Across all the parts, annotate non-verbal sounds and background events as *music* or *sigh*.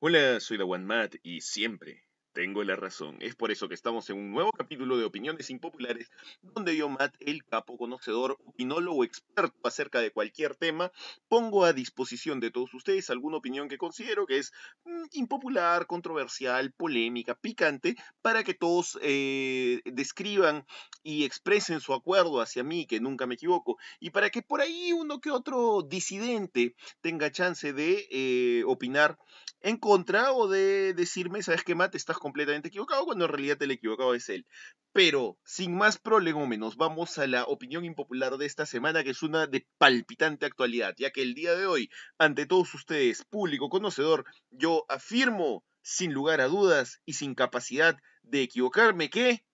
Hola, soy Matt, y siempre tengo la razón. Es por eso que estamos en un nuevo capítulo de Opiniones Impopulares, donde yo, Matt, el capo conocedor, opinólogo experto acerca de cualquier tema, pongo a disposición de todos ustedes alguna opinión que considero que es mm, impopular, controversial, polémica, picante, para que todos eh, describan y expresen su acuerdo hacia mí, que nunca me equivoco, y para que por ahí uno que otro disidente tenga chance de eh, opinar en contra o de decirme, sabes qué, Matt, estás completamente equivocado, cuando en realidad el equivocado es él. Pero, sin más prolegómenos, vamos a la opinión impopular de esta semana, que es una de palpitante actualidad, ya que el día de hoy, ante todos ustedes, público conocedor, yo afirmo, sin lugar a dudas y sin capacidad de equivocarme, que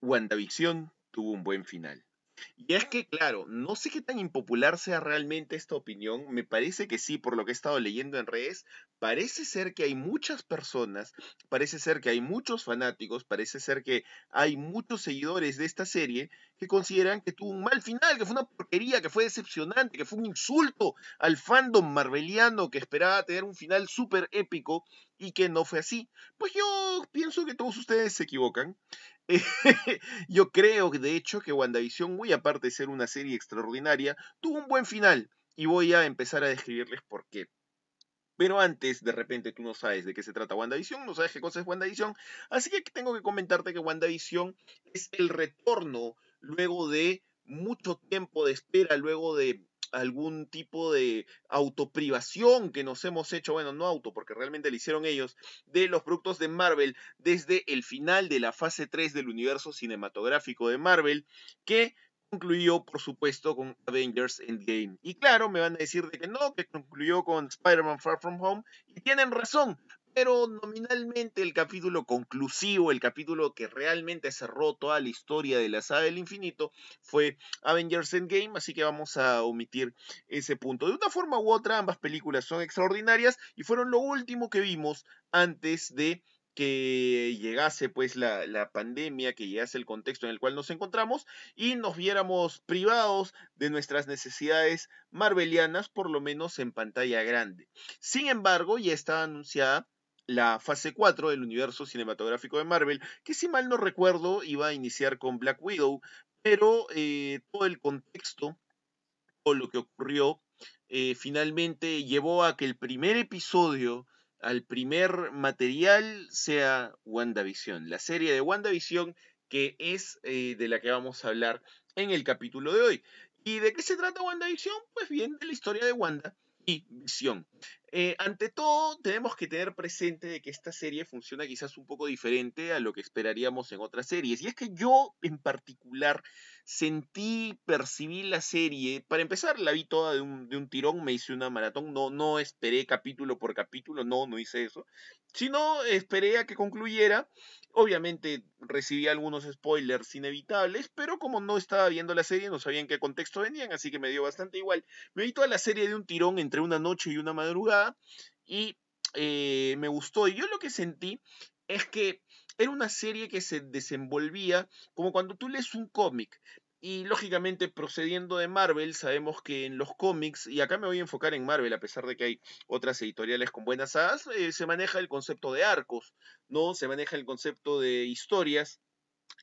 WandaVision tuvo un buen final. Y es que, claro, no sé qué tan impopular sea realmente esta opinión, me parece que sí, por lo que he estado leyendo en redes, parece ser que hay muchas personas, parece ser que hay muchos fanáticos, parece ser que hay muchos seguidores de esta serie que consideran que tuvo un mal final, que fue una porquería, que fue decepcionante, que fue un insulto al fandom marveliano que esperaba tener un final súper épico y que no fue así. Pues yo pienso que todos ustedes se equivocan. *laughs* yo creo, de hecho, que WandaVision, muy aparte de ser una serie extraordinaria, tuvo un buen final y voy a empezar a describirles por qué. Pero antes, de repente, tú no sabes de qué se trata WandaVision, no sabes qué cosa es WandaVision, así que tengo que comentarte que WandaVision es el retorno luego de mucho tiempo de espera, luego de algún tipo de autoprivación que nos hemos hecho, bueno, no auto, porque realmente lo hicieron ellos, de los productos de Marvel desde el final de la fase 3 del universo cinematográfico de Marvel, que concluyó, por supuesto, con Avengers Endgame. Y claro, me van a decir de que no, que concluyó con Spider-Man Far From Home, y tienen razón, pero nominalmente el capítulo conclusivo, el capítulo que realmente cerró toda la historia de la saga del infinito, fue Avengers Endgame, así que vamos a omitir ese punto. De una forma u otra, ambas películas son extraordinarias y fueron lo último que vimos antes de que llegase pues la, pandemia, que llegase el contexto en el cual nos encontramos y nos viéramos privados de nuestras necesidades marvelianas, por lo menos en pantalla grande. Sin embargo, ya estaba anunciada la fase 4 del universo cinematográfico de Marvel, que si mal no recuerdo iba a iniciar con Black Widow, pero eh, todo el contexto, todo lo que ocurrió, eh, finalmente llevó a que el primer episodio, al primer material, sea WandaVision, la serie de WandaVision que es eh, de la que vamos a hablar en el capítulo de hoy. ¿Y de qué se trata WandaVision? Pues bien, de la historia de Wanda, y visión. Eh, ante todo, tenemos que tener presente de que esta serie funciona quizás un poco diferente a lo que esperaríamos en otras series. Y es que yo en particular sentí, percibí la serie. Para empezar, la vi toda de un, tirón, me hice una maratón, no, no esperé capítulo por capítulo, no, no hice eso. Sino esperé a que concluyera. Obviamente recibí algunos spoilers inevitables, pero como no estaba viendo la serie, no sabía en qué contexto venían, así que me dio bastante igual. Me vi toda la serie de un tirón entre una noche y una madrugada y eh, me gustó. Y yo lo que sentí es que era una serie que se desenvolvía como cuando tú lees un cómic. Y lógicamente procediendo de Marvel, sabemos que en los cómics, y acá me voy a enfocar en Marvel, a pesar de que hay otras editoriales con buenas asas, eh, se maneja el concepto de arcos, ¿no? Se maneja el concepto de historias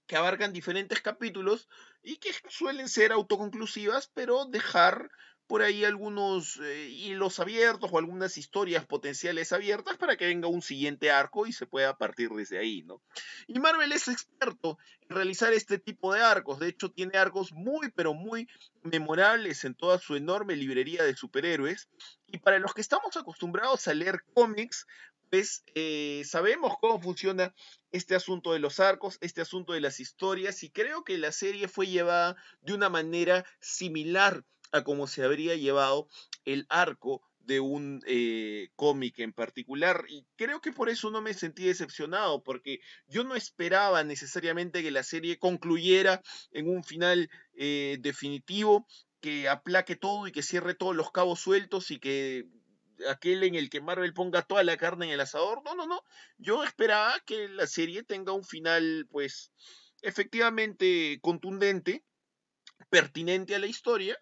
que abarcan diferentes capítulos y que suelen ser autoconclusivas, pero dejar por ahí algunos eh, hilos abiertos o algunas historias potenciales abiertas para que venga un siguiente arco y se pueda partir desde ahí, ¿no? Y Marvel es experto en realizar este tipo de arcos, de hecho tiene arcos muy pero muy memorables en toda su enorme librería de superhéroes y para los que estamos acostumbrados a leer cómics, pues eh, sabemos cómo funciona este asunto de los arcos, este asunto de las historias y creo que la serie fue llevada de una manera similar a cómo se habría llevado el arco de un eh, cómic en particular. Y creo que por eso no me sentí decepcionado, porque yo no esperaba necesariamente que la serie concluyera en un final eh, definitivo que aplaque todo y que cierre todos los cabos sueltos y que aquel en el que Marvel ponga toda la carne en el asador. No, no, no. Yo esperaba que la serie tenga un final, pues, efectivamente contundente, pertinente a la historia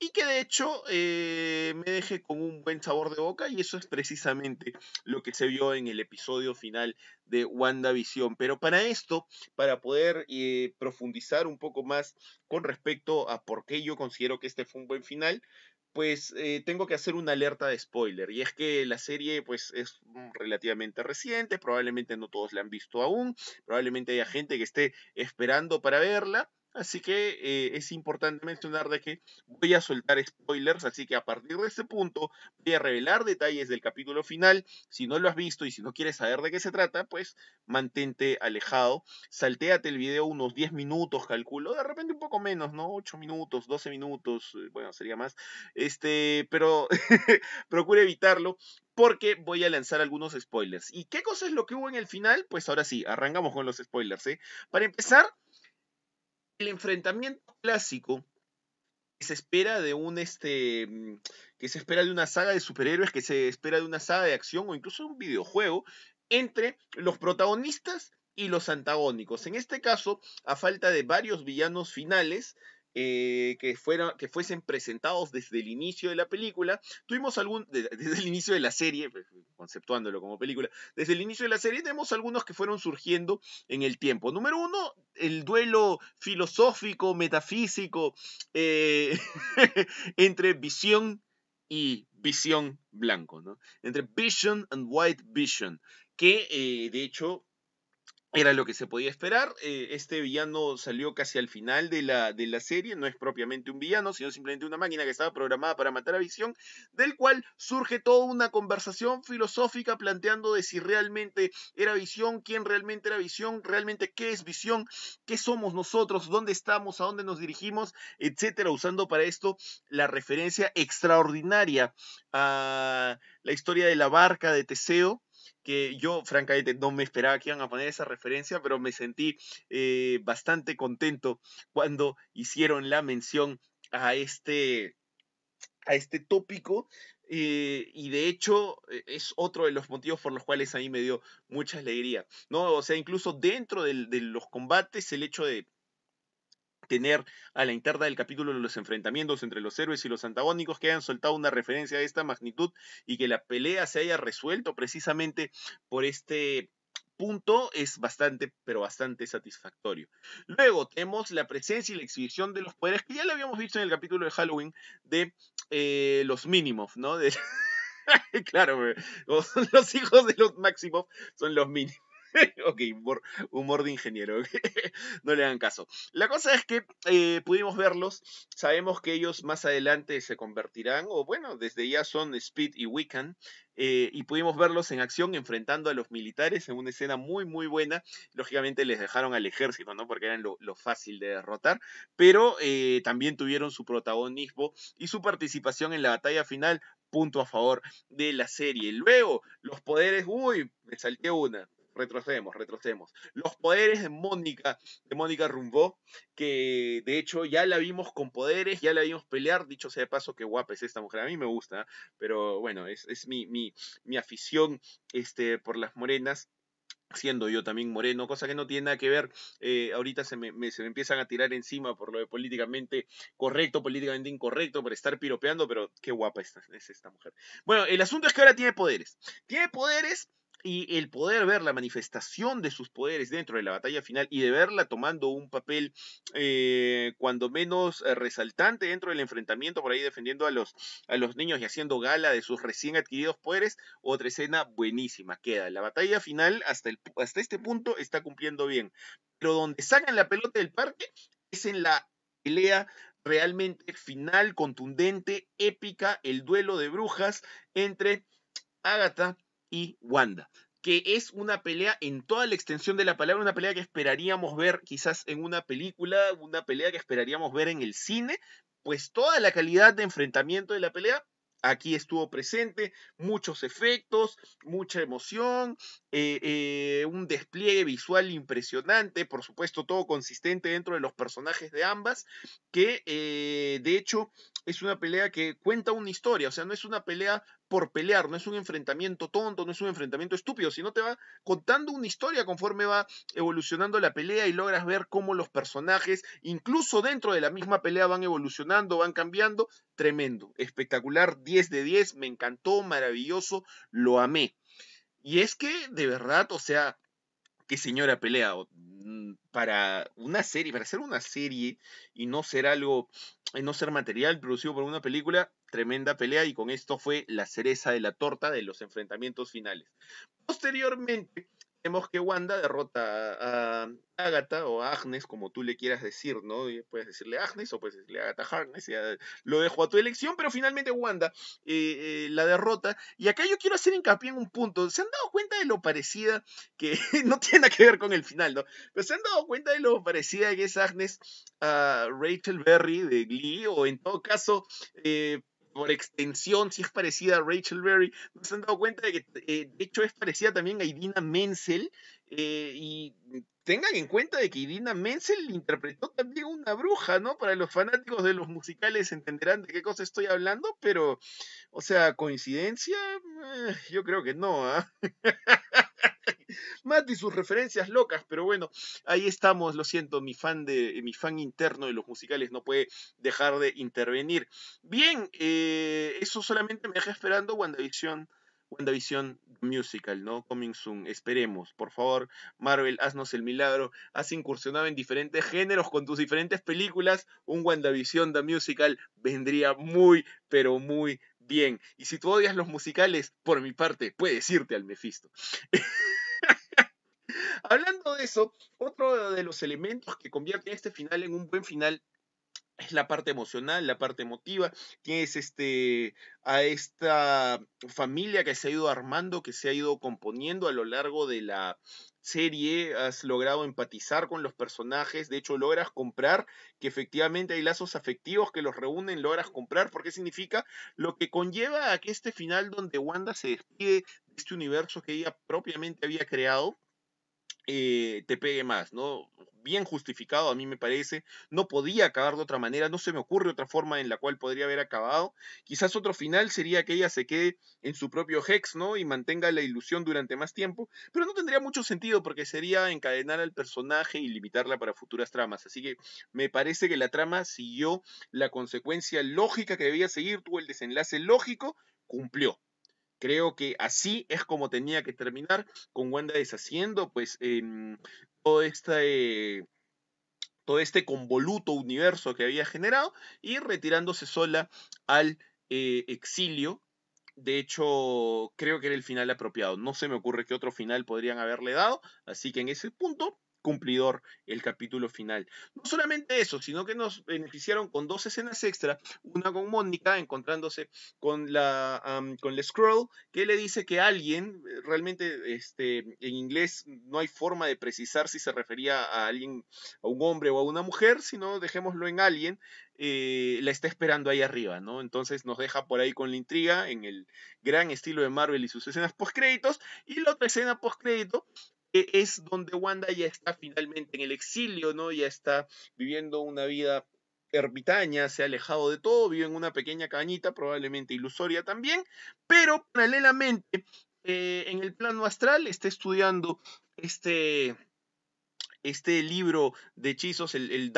y que de hecho eh, me deje con un buen sabor de boca y eso es precisamente lo que se vio en el episodio final de WandaVision. Pero para esto, para poder eh, profundizar un poco más con respecto a por qué yo considero que este fue un buen final, pues eh, tengo que hacer una alerta de spoiler. Y es que la serie pues es mm, relativamente reciente, probablemente no todos la han visto aún, probablemente haya gente que esté esperando para verla. Así que eh, es importante mencionar de que voy a soltar spoilers, así que a partir de este punto voy a revelar detalles del capítulo final. Si no lo has visto y si no quieres saber de qué se trata, pues mantente alejado. Saltéate el video unos 10 minutos, calculo, de repente un poco menos, ¿no? 8 minutos, 12 minutos, eh, bueno, sería más. Este, pero *laughs* procure evitarlo porque voy a lanzar algunos spoilers. ¿Y qué cosa es lo que hubo en el final? Pues ahora sí, arrancamos con los spoilers, ¿eh? Para empezar, el enfrentamiento clásico que se espera de un este mm, que se espera de una saga de superhéroes, que se espera de una saga de acción o incluso de un videojuego entre los protagonistas y los antagónicos. En este caso, a falta de varios villanos finales, eh, que, que fuesen presentados desde el inicio de la película. Tuvimos algún, *laughs* desde el inicio de la serie, pues, conceptuándolo como película, desde el inicio de la serie tenemos algunos que fueron surgiendo en el tiempo. Número uno, el duelo filosófico, metafísico, eh, *laughs* entre visión y visión blanco, Entre Vision and White Vision, que eh, de hecho era lo que se podía esperar. Eh, este villano salió casi al final de la, de la serie. No es propiamente un villano, sino simplemente una máquina que estaba programada para matar a Visión, del cual surge toda una conversación filosófica planteando de si realmente era Visión, quién realmente era Visión, realmente qué es Visión, qué somos nosotros, dónde estamos, a dónde nos dirigimos, etcétera, usando para esto la referencia extraordinaria a la historia de la barca de Teseo que yo francamente no me esperaba que iban a poner esa referencia, pero me sentí eh, bastante contento cuando hicieron la mención a este, a este tópico. Eh, y de hecho eh, es otro de los motivos por los cuales a mí me dio mucha alegría, ¿no? O sea, incluso dentro de los combates, el hecho de tener a la interna del capítulo los enfrentamientos entre los héroes y los antagónicos que hayan soltado una referencia de esta magnitud y que la pelea se haya resuelto precisamente por este punto es bastante, pero bastante satisfactorio. Luego tenemos la presencia y la exhibición de los poderes que ya lo habíamos visto en el capítulo de Halloween de eh, los mínimos, ¿no? De... *laughs* claro, *laughs* los hijos de los máximos son los mínimos. *laughs* ok, humor, de ingeniero. *laughs* no le hagan caso. La cosa es que eh, pudimos verlos. Sabemos que ellos más adelante se convertirán, o bueno, desde ya son Speed y Weekend eh, y pudimos verlos en acción enfrentando a los militares en una escena muy, muy buena. Lógicamente les dejaron al ejército, ¿no? Porque eran lo, fácil de derrotar. Pero eh, también tuvieron su protagonismo y su participación en la batalla final punto a favor de la serie. Luego, los poderes, uy, me salté una, retrocedemos, retrocedemos. Los poderes de Mónica, de Mónica Rumbó, que de hecho ya la vimos con poderes, ya la vimos pelear, dicho sea de paso, qué guapa es esta mujer, a mí me gusta, pero bueno, es, es mi, mi, mi, afición este, por las morenas siendo yo también moreno, cosa que no tiene nada que ver, eh, ahorita se me, se me empiezan a tirar encima por lo de políticamente correcto, políticamente incorrecto, por estar piropeando, pero qué guapa es esta mujer. Bueno, el asunto es que ahora tiene poderes. Tiene poderes y el poder ver la manifestación de sus poderes dentro de la batalla final y de verla tomando un papel eh, cuando menos eh, resaltante dentro del enfrentamiento por ahí defendiendo a los, a los niños y haciendo gala de sus recién adquiridos poderes, otra escena buenísima queda. La batalla final hasta, hasta este punto está cumpliendo bien, pero donde sacan la pelota del parque es en la pelea realmente final, contundente, épica, el duelo de brujas entre Agatha y Wanda que es una pelea en toda la extensión de la palabra, una pelea que esperaríamos ver quizás en una película, una pelea que esperaríamos ver en el cine, pues toda la calidad de enfrentamiento de la pelea aquí estuvo presente, muchos efectos, mucha emoción, eh, eh, un despliegue visual impresionante, por supuesto todo consistente dentro de los personajes de ambas, que eh, de hecho es una pelea que cuenta una historia, o sea, no es una pelea por pelear, no es un enfrentamiento tonto, no es un enfrentamiento estúpido, sino te va contando una historia conforme va evolucionando la pelea y logras ver cómo los personajes, incluso dentro de la misma pelea, van evolucionando, van cambiando. Tremendo, espectacular, 10 de 10, me encantó, maravilloso, lo amé. Y es que, de verdad, o sea, qué señora pelea mm, para una serie, para hacer una serie y no ser algo en no ser material, producido por una película, tremenda pelea y con esto fue la cereza de la torta de los enfrentamientos finales. Posteriormente, vemos que Wanda derrota a, Agatha o Agnes, como tú le quieras decir, ¿no? Puedes decirle Agnes o puedes decirle Agatha Harkness, lo dejo a tu elección, pero finalmente Wanda eh, eh, la derrota. Y acá yo quiero hacer hincapié en un punto. ¿Se han dado cuenta de lo parecida que *laughs* no tiene nada que ver con el final, ¿no? Pero se han dado cuenta de lo parecida que es Agnes a Rachel Berry de Glee, o en todo caso, eh, por extensión, si es parecida a Rachel Berry, se han dado cuenta de que eh, de hecho es parecida también a Idina Menzel. Eh, y tengan en cuenta de que Idina Menzel interpretó también una bruja, ¿no? Para los fanáticos de los musicales entenderán de qué cosa estoy hablando, pero, o sea, coincidencia, eh, yo creo que no, ¿ah? *laughs* *laughs* Matt y sus referencias locas, pero bueno, ahí estamos, lo siento, mi fan, de, mi fan interno de los musicales no puede dejar de intervenir. Bien, eh, eso solamente me deja esperando WandaVision. WandaVision Musical, ¿no? Coming soon, esperemos. Por favor, Marvel, haznos el milagro. Has incursionado en diferentes géneros con tus diferentes películas. Un WandaVision The Musical vendría muy, pero muy bien. Y si tú odias los musicales, por mi parte, puedes irte al Mephisto. *laughs* Hablando de eso, otro de los elementos que convierte este final en un buen final es la parte emocional, la parte emotiva. es este, a esta familia que se ha ido armando, que se ha ido componiendo a lo largo de la, serie, has logrado empatizar con los personajes, de hecho logras comprar que efectivamente hay lazos afectivos que los reúnen, logras comprar, porque significa lo que conlleva a que este final donde Wanda se despide de este universo que ella propiamente había creado, eh, te pegue más, ¿no? Bien justificado a mí me parece, no podía acabar de otra manera, no se me ocurre otra forma en la cual podría haber acabado. Quizás otro final sería que ella se quede en su propio Hex, ¿no? Y mantenga la ilusión durante más tiempo, pero no tendría mucho sentido porque sería encadenar al personaje y limitarla para futuras tramas. Así que me parece que la trama siguió la consecuencia lógica que debía seguir, tuvo el desenlace lógico, cumplió. Creo que así es como tenía que terminar con Wanda deshaciendo pues em, todo este... todo este convoluto universo que había generado y retirándose sola al eh, exilio. De hecho, creo que era el final apropiado. No se me ocurre qué otro final podrían haberle dado. Así que en ese punto cumplidor el capítulo final. No solamente eso, sino que nos beneficiaron con dos escenas extra, una con Mónica encontrándose con la con la Scroll, que le dice que alguien, realmente este, en inglés no hay forma de precisar si se refería a alguien, a un hombre o a una mujer, sino dejémoslo en alguien, eh, la está esperando ahí arriba, ¿no? Entonces nos deja por ahí con la intriga en el gran estilo de Marvel y sus escenas créditos Y la otra escena post crédito e, es donde Wanda ya está finalmente en el exilio, ¿no? Ya está viviendo una vida ermitaña, se ha alejado de todo, vive en una pequeña cañita, probablemente ilusoria también, pero paralelamente eh, en el plano astral está estudiando este, este libro de hechizos, el, el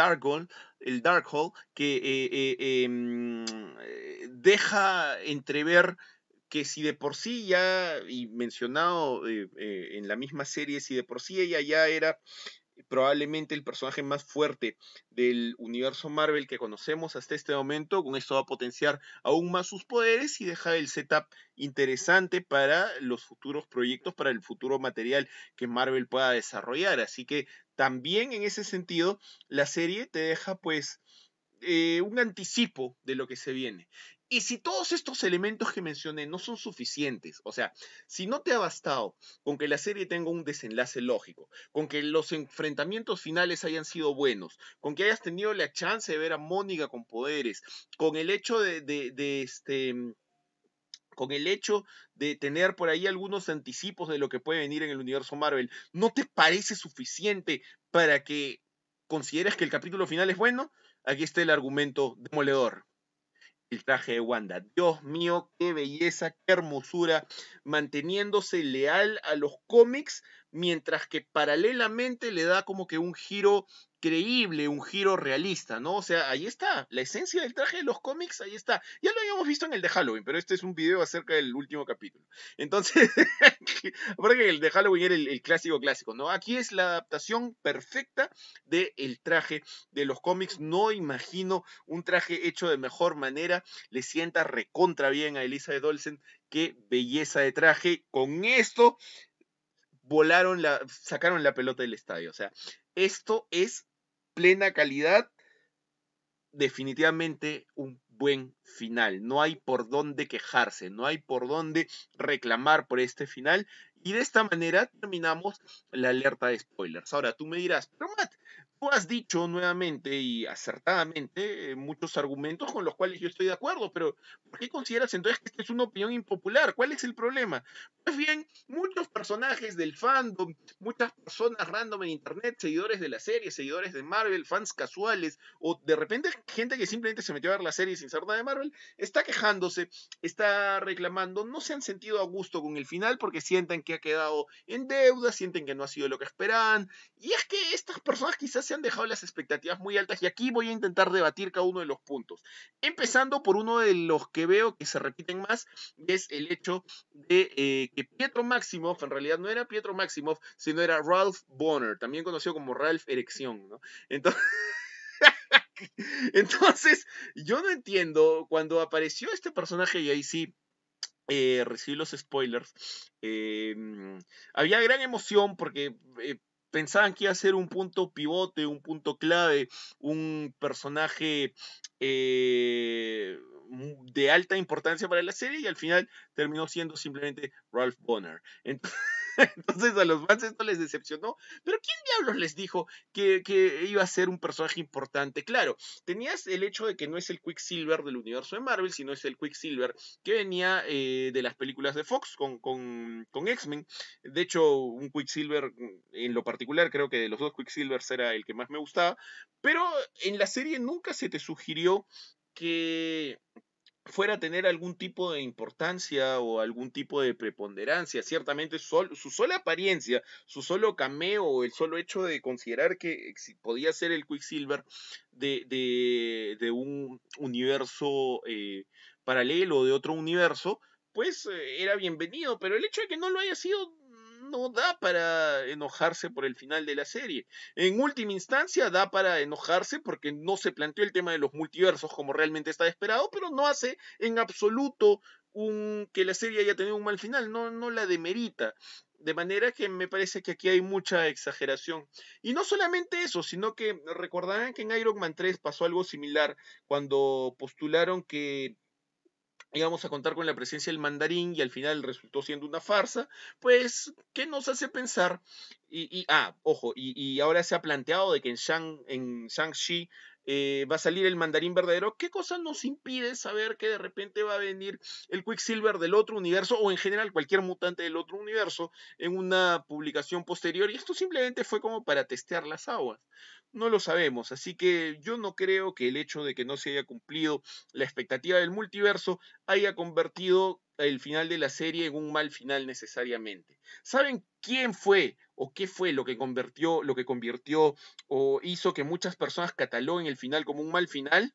el Dark Hall, que eh, eh, em, deja entrever que si de por sí ya, y mencionado eh, eh, en la misma serie, si de por sí ella ya era probablemente el personaje más fuerte del universo Marvel que conocemos hasta este momento. Con esto va a potenciar aún más sus poderes y dejar el setup interesante para los futuros proyectos, para el futuro material que Marvel pueda desarrollar. Así que también en ese sentido, la serie te deja pues eh, un anticipo de lo que se viene. Y si todos estos elementos que mencioné no son suficientes, o sea, si no te ha bastado con que la serie tenga un desenlace lógico, con que los enfrentamientos finales hayan sido buenos, con que hayas tenido la chance de ver a Mónica con poderes, con el hecho de, este mm, con el hecho de tener por ahí algunos anticipos de lo que puede venir en el universo Marvel, ¿no te parece suficiente para que consideres que el capítulo final es bueno? Aquí está el argumento demoledor el traje de Wanda. Dios mío, qué belleza, qué hermosura, manteniéndose leal a los cómics, mientras que paralelamente le da como que un giro creíble, un giro realista, ¿no? O sea, ahí está, la esencia del traje de los cómics, ahí está. Ya lo habíamos visto en el de Halloween, pero este es un video acerca del último capítulo. Entonces, *laughs* aparte que el de Halloween era el, clásico clásico, ¿no? Aquí es la adaptación perfecta del el traje de los cómics. No imagino un traje hecho de mejor manera. Le sienta recontra bien a Elizabeth Olsen. Qué belleza de traje. Con esto volaron la, sacaron la pelota del estadio. O sea, esto es plena calidad, definitivamente un buen final. No hay por dónde quejarse, no hay por dónde reclamar por este final. Y de esta manera terminamos la alerta de spoilers. Ahora tú me dirás, pero Matt, has dicho nuevamente y acertadamente eh, muchos argumentos con los cuales yo estoy de acuerdo, pero ¿por qué consideras entonces que esta es una opinión impopular? ¿Cuál es el problema? Pues bien, muchos personajes del fandom, muchas personas random en internet, seguidores de la serie, seguidores de Marvel, fans casuales, o de repente gente que simplemente se metió a ver la serie sin saber nada de Marvel, está quejándose, está reclamando, no se han sentido a gusto con el final porque sienten que ha quedado en deuda, sienten que no ha sido lo que esperaban, y es que estas personas quizás han dejado las expectativas muy altas y aquí voy a intentar debatir cada uno de los puntos. Empezando por uno de los que veo que se repiten más, y es el hecho de eh, que Pietro Maximoff, en realidad no era Pietro Maximoff, sino era Ralph Bonner, también conocido como Ralph Erección, ¿no? Entonces... *laughs* Entonces, yo no entiendo, cuando apareció este personaje, y ahí sí, eh, recibí los spoilers. Eh, había gran emoción porque pensaban que iba a ser un punto pivote, un punto clave, un personaje eh, de alta importancia para la serie y al final terminó siendo simplemente Ralph Bonner. Entonces, *laughs* Entonces a los fans esto les decepcionó. Pero ¿quién diablos les dijo que, iba a ser un personaje importante? Claro, tenías el hecho de que no es el Quicksilver del universo de Marvel, sino es el Quicksilver que venía eh, de las películas de Fox con, con X-Men. De hecho, un Quicksilver mm, en lo particular, creo que de los dos Quicksilvers era el que más me gustaba. Pero en la serie nunca se te sugirió que fuera a tener algún tipo de importancia o algún tipo de preponderancia. Ciertamente su sola apariencia, su solo cameo, el solo hecho de considerar que podía ser el Quicksilver de, de, un universo eh, paralelo paralelo, de otro universo, pues eh, era bienvenido, pero el hecho de que no lo haya sido no da para enojarse por el final de la serie. En última instancia, da para enojarse porque no se planteó el tema de los multiversos como realmente estaba esperado, pero no hace en absoluto un, que la serie haya tenido un mal final, no, no la demerita. De manera que me parece que aquí hay mucha exageración. Y no solamente eso, sino que recordarán que en Iron Man 3 pasó algo similar cuando postularon que íbamos a contar con la presencia del mandarín y al final resultó siendo una farsa, pues, ¿qué nos hace pensar? Y, ah, ojo, y, ahora se ha planteado de que en, Shang, en shang eh, va a salir el mandarín verdadero, ¿qué cosa nos impide saber que de repente va a venir el Quicksilver del otro universo o en general cualquier mutante del otro universo en una publicación posterior? Y esto simplemente fue como para testear las aguas. No lo sabemos, así que yo no creo que el hecho de que no se haya cumplido la expectativa del multiverso haya convertido el final de la serie en un mal final necesariamente. ¿Saben quién fue o qué fue lo que convirtió, lo que convirtió o hizo que muchas personas cataloguen el final como un mal final?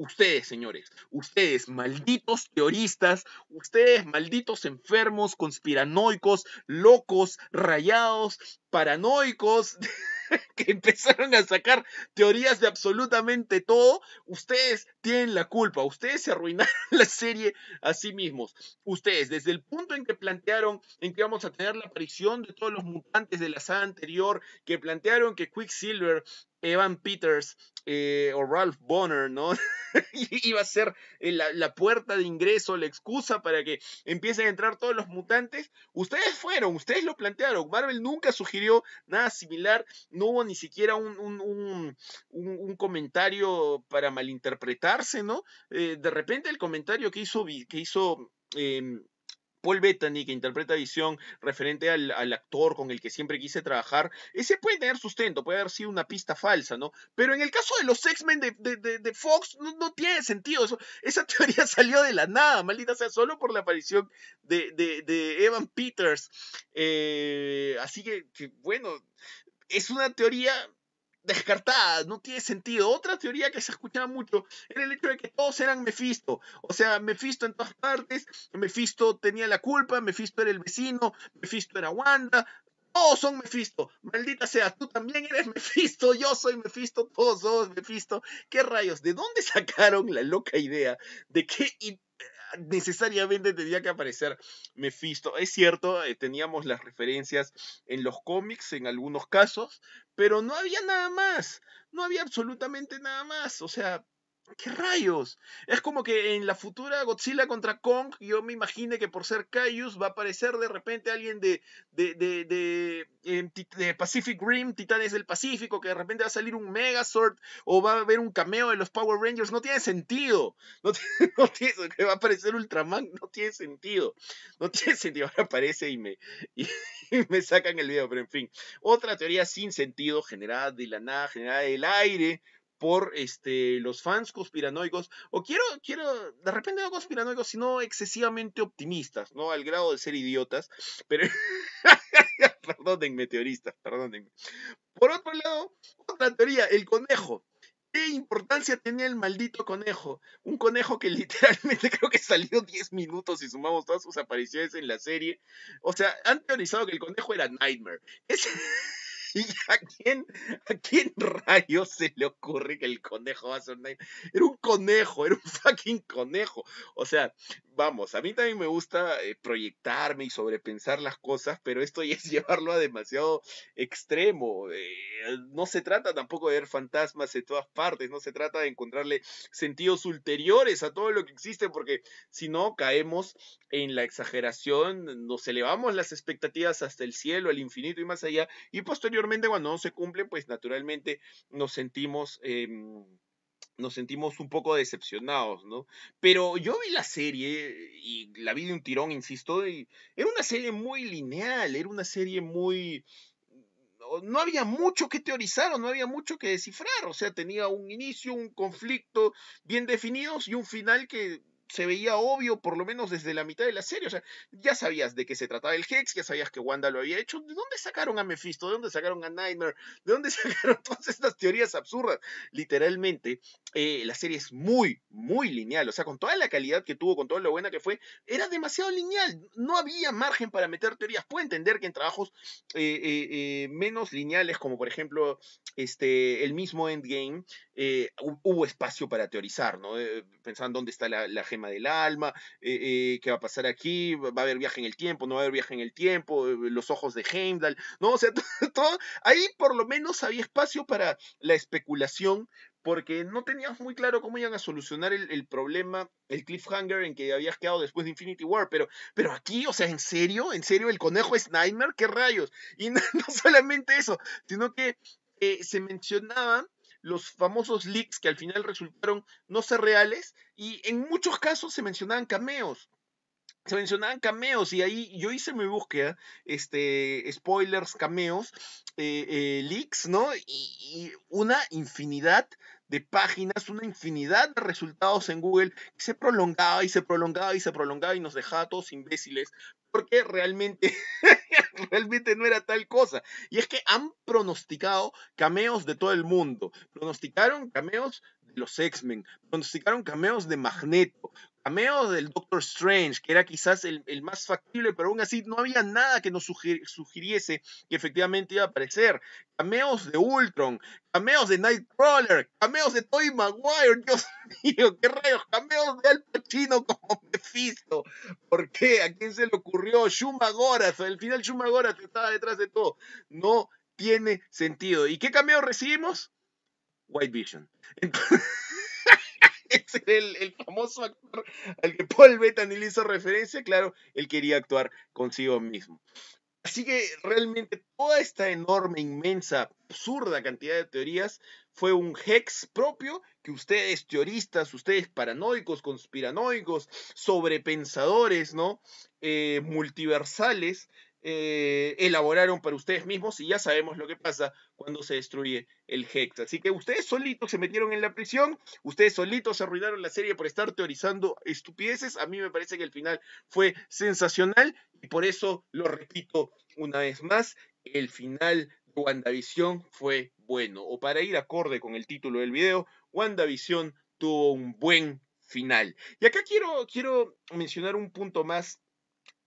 Ustedes, señores, ustedes, malditos teoristas, ustedes, malditos enfermos, conspiranoicos, locos, rayados, paranoicos, *laughs* que empezaron a sacar teorías de absolutamente todo, ustedes tienen la culpa. Ustedes se arruinaron *laughs* la serie a sí mismos. Ustedes, desde el punto en que plantearon en que vamos a tener la aparición de todos los mutantes de la saga anterior, que plantearon que Quicksilver, Evan Peters eh, o Ralph Bonner, ¿no? *laughs* Iba a ser eh, la, puerta de ingreso, la excusa para que empiecen a entrar todos los mutantes. Ustedes fueron, ustedes lo plantearon. Marvel nunca sugirió nada similar. No hubo ni siquiera un, un, un comentario para malinterpretar eh, de repente el comentario que hizo, que hizo em, Paul Bettany, que interpreta Visión, referente al, actor con el que siempre quise trabajar, ese puede tener sustento, puede haber sido una pista falsa, ¿no? Pero en el caso de los X-Men de, Fox, no, tiene sentido. esa *laughs* teoría salió de la nada, maldita sea, solo por la aparición de, Evan Peters. Eh, así que, que, bueno, es una teoría descartada, no tiene sentido. Otra teoría que se escuchaba mucho era el hecho de que todos eran Mephisto, o sea, Mephisto en todas partes, Mephisto tenía la culpa, Mephisto era el vecino, Mephisto era Wanda, todos son Mephisto, maldita sea, tú también eres Mephisto, yo soy Mephisto, todos somos Mephisto. ¿Qué rayos? ¿De dónde sacaron la loca idea de que necesariamente tenía que aparecer Mephisto. Es cierto, eh, teníamos las referencias en los cómics en algunos casos, pero no había nada más, no había absolutamente nada más. O sea, ¿Qué rayos? Es como que en la futura Godzilla contra Kong, yo me imagine que por ser Caius va a aparecer de repente alguien de, de, de, de, Pacific Rim, Titanes del Pacífico, que de repente va a salir un Megazord o va a haber un cameo de los Power Rangers. No tiene sentido. No, tiene, *laughs* que va a aparecer Ultraman, no tiene sentido. No tiene sentido. Ahora aparece y me, *laughs* y me sacan el video, pero en fin. Otra teoría sin sentido, generada de la nada, generada del aire por este, los fans conspiranoicos, o quiero, quiero, de repente no conspiranoicos, sino excesivamente optimistas, ¿no? Al grado de ser idiotas, pero... *laughs* perdónenme, teoristas, perdónenme. Por otro lado, otra teoría, el conejo. ¿Qué importancia tenía el maldito conejo? Un conejo que *laughs* literalmente creo que salió 10 minutos y sumamos todas sus apariciones en la serie. O sea, han teorizado que el conejo era Nightmare. *laughs* *laughs* ¿Y a quién, a quién rayos se le ocurre que el conejo va a ser Era un conejo, era un *laughs* fucking conejo. O sea, vamos, a mí también me gusta eh, proyectarme y sobrepensar las cosas, pero esto ya es *laughs* llevarlo a demasiado extremo. Eh, no se trata tampoco de ver fantasmas en todas partes, no se trata de encontrarle sentidos ulteriores a todo lo que existe, porque si no caemos en la exageración, nos elevamos las expectativas hasta el cielo, al infinito y más allá, y posteriormente cuando no se cumplen, pues naturalmente nos sentimos... Em, nos sentimos un poco decepcionados, ¿no? Pero yo vi la serie y la vi de un tirón, insisto, y era una serie muy lineal, era una serie muy... No había mucho que teorizar o no había mucho que descifrar, o sea, tenía un inicio, un conflicto bien definidos y un final que se veía obvio, por lo menos desde la mitad de la serie. O sea, ya sabías de qué se trataba el Hex, ya sabías que Wanda lo había hecho. ¿De dónde sacaron a Mephisto? ¿De dónde sacaron a Nightmare? ¿De dónde *laughs* sacaron todas estas teorías absurdas? Literalmente, eh, la serie es muy, muy lineal. O sea, con toda la calidad que tuvo, con toda lo buena que fue, era demasiado lineal. No había margen para meter teorías. Puedo entender que en trabajos eh, eh, menos lineales, como por ejemplo este, el mismo Endgame, hubo espacio para teorizar, ¿no? pensando dónde está la, la del alma, eh, eh, qué va a pasar aquí, va a haber viaje en el tiempo, no va a haber viaje en el tiempo, eh, los ojos de Heimdall, ¿no? O sea, *laughs* todo, ahí por lo menos había espacio para la especulación, porque no teníamos muy claro cómo iban a solucionar el, problema, el cliffhanger en que habías quedado después de Infinity War, pero, pero aquí, o sea, ¿en serio? ¿En serio el conejo es Nightmare? ¿Qué rayos? Y *laughs* no, solamente eso, sino que eh, se mencionaba los famosos leaks que al final resultaron no ser reales y en muchos casos se mencionaban cameos se mencionaban cameos y ahí yo hice mi búsqueda, este, spoilers, cameos, eh, eh, leaks, ¿no? Y, una infinidad de páginas, una infinidad de resultados en Google que se prolongaba y se prolongaba y se prolongaba y nos dejaba todos imbéciles porque realmente *laughs* *laughs* realmente no era tal cosa. Y es que han pronosticado cameos de todo el mundo. Pronosticaron cameos de los X-Men, pronosticaron cameos de Magneto, cameos del Doctor Strange, que era quizás el, más factible, pero aún así no había nada que nos sugiriese que efectivamente iba a aparecer. Cameos de Ultron, cameos de Nightcrawler, cameos de Toy Maguire, *laughs* Dios mío, qué rayos, cameos de Al Pacino *laughs* como Mephisto. ¿Por qué? ¿A quién se le ocurrió? Shuma Gorath, al final Shuma Gorath estaba detrás de todo. No tiene sentido. ¿Y qué cameos recibimos? White Vision. *laughs* Entonces... *laughs* ser el, famoso actor al que Paul Bettany le hizo referencia. Claro, él quería actuar consigo mismo. Así que realmente toda esta enorme, inmensa, absurda cantidad de teorías fue un hex propio que ustedes teoristas, ustedes paranoicos, conspiranoicos, sobrepensadores, ¿no? Eh, multiversales, eh, elaboraron para ustedes mismos y ya sabemos lo que pasa cuando se destruye el Hex. Así que ustedes solitos se metieron en la prisión, ustedes solitos arruinaron la serie por estar teorizando estupideces. A mí me parece que el final fue sensacional y por eso lo repito una vez más, el final de WandaVision fue bueno. O para ir acorde con el título del video, WandaVision tuvo un buen final. Y acá quiero, quiero mencionar un punto más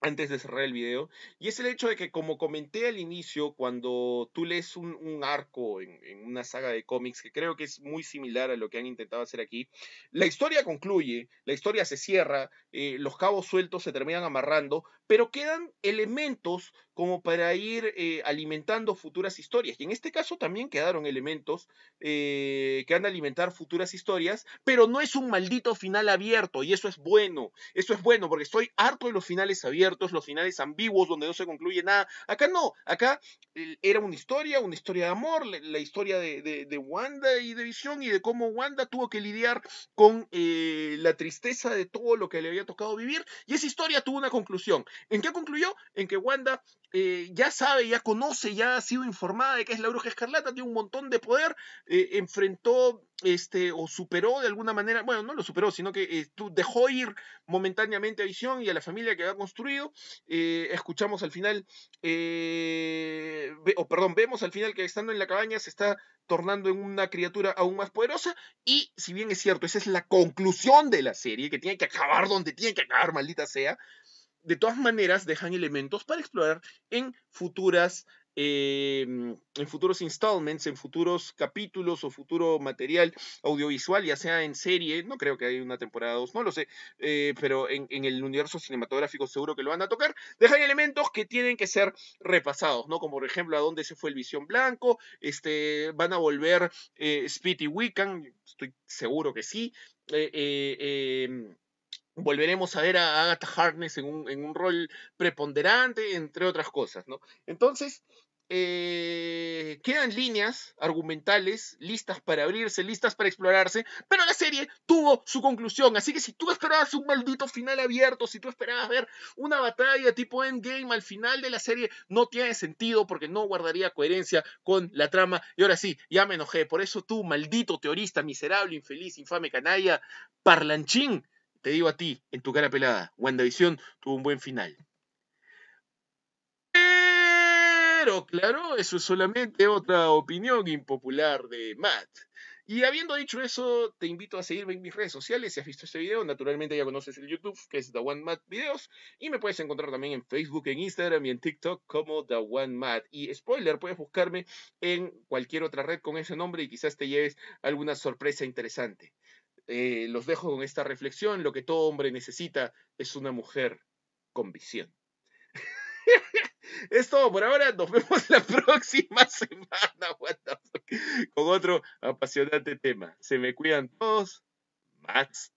antes de cerrar el video, y es el hecho de que como comenté al inicio, cuando tú lees un, arco en, una saga de cómics, que creo que es muy similar a lo que han intentado hacer aquí, la historia concluye, la historia se cierra, eh, los cabos sueltos se terminan amarrando, pero quedan elementos como para ir eh, alimentando futuras historias, y en este caso también quedaron elementos eh, que van a alimentar futuras historias, pero no es un maldito final abierto, y eso es bueno, eso es bueno, porque estoy harto de los finales abiertos, los finales ambiguos donde no se concluye nada. Acá no, acá eh, era una historia, una historia de amor, la, historia de, de, Wanda y de Visión y de cómo Wanda tuvo que lidiar con eh, la tristeza de todo lo que le había tocado vivir. Y esa historia tuvo una conclusión. ¿En qué concluyó? En que Wanda eh, ya sabe, ya conoce, ya ha sido informada de que es la bruja escarlata, tiene un montón de poder, enfrentó este, o superó de alguna manera, bueno, no lo superó, sino que dejó ir momentáneamente a Visión y a la familia que a construido eh, escuchamos al final, eh, o perdón, vemos al final que estando en la cabaña se está tornando en una criatura aún más poderosa. Y si bien es cierto, esa es la conclusión de la serie, que tiene que acabar donde tiene que acabar, maldita sea. De todas maneras, dejan elementos para explorar en futuras eh, en futuros installments, en futuros capítulos o futuro material audiovisual, ya sea en serie, no creo que haya una temporada 2, no lo sé, eh, pero en, el universo cinematográfico seguro que lo van a tocar, dejan elementos que tienen que ser repasados, ¿no? Como por ejemplo a dónde se fue el Visión Blanco, este, van a volver eh, Speedy Wiccan, estoy seguro que sí, eh, eh em, volveremos a ver a Agatha Harkness en un, rol preponderante, entre otras cosas, ¿no? Entonces, eh, quedan líneas argumentales listas para abrirse, listas para explorarse, pero la serie tuvo su conclusión. Así que si tú esperabas un maldito final abierto, si tú esperabas ver una batalla tipo endgame al final de la serie, no tiene sentido porque no guardaría coherencia con la trama. Y ahora sí, ya me enojé. Por eso tú, maldito teorista, miserable, infeliz, infame canalla, parlanchín, te digo a ti, en tu cara pelada, WandaVision tuvo un buen final. Pero, claro, eso es solamente otra opinión impopular de Matt. Y habiendo dicho eso, te invito a seguirme en mis redes sociales. Si has visto este video, naturalmente ya conoces el YouTube, que es The One Matt Videos. Y me puedes encontrar también en Facebook, en Instagram y en TikTok como The One Matt. Y spoiler, puedes buscarme en cualquier otra red con ese nombre y quizás te lleves alguna sorpresa interesante. Eh, los dejo con esta reflexión. Lo que todo hombre necesita es una mujer con visión. *laughs* es todo por ahora. Nos vemos la *laughs* próxima semana con otro apasionante tema. Se me cuidan todos. Max.